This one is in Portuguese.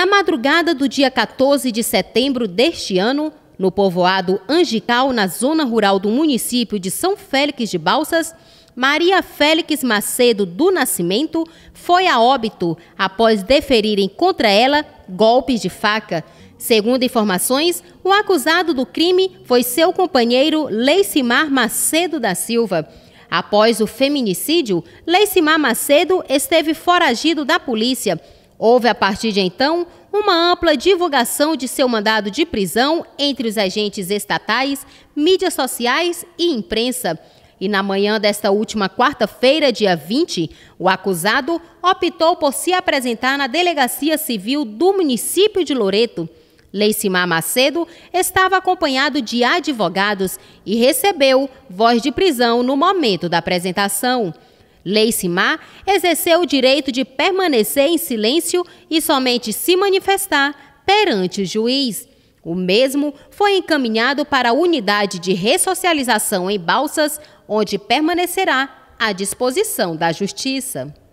Na madrugada do dia 14 de setembro deste ano, no povoado Angical, na zona rural do município de São Félix de Balsas, Maria Félix Macedo do Nascimento foi a óbito após deferirem contra ela golpes de faca. Segundo informações, o acusado do crime foi seu companheiro Leicimar Macedo da Silva. Após o feminicídio, Leicimar Macedo esteve foragido da polícia. Houve a partir de então uma ampla divulgação de seu mandado de prisão entre os agentes estatais, mídias sociais e imprensa. E na manhã desta última quarta-feira, dia 20, o acusado optou por se apresentar na Delegacia Civil do município de Loreto. Leicimar Macedo estava acompanhado de advogados e recebeu voz de prisão no momento da apresentação. Lei Mar exerceu o direito de permanecer em silêncio e somente se manifestar perante o juiz. O mesmo foi encaminhado para a unidade de ressocialização em Balsas, onde permanecerá à disposição da Justiça.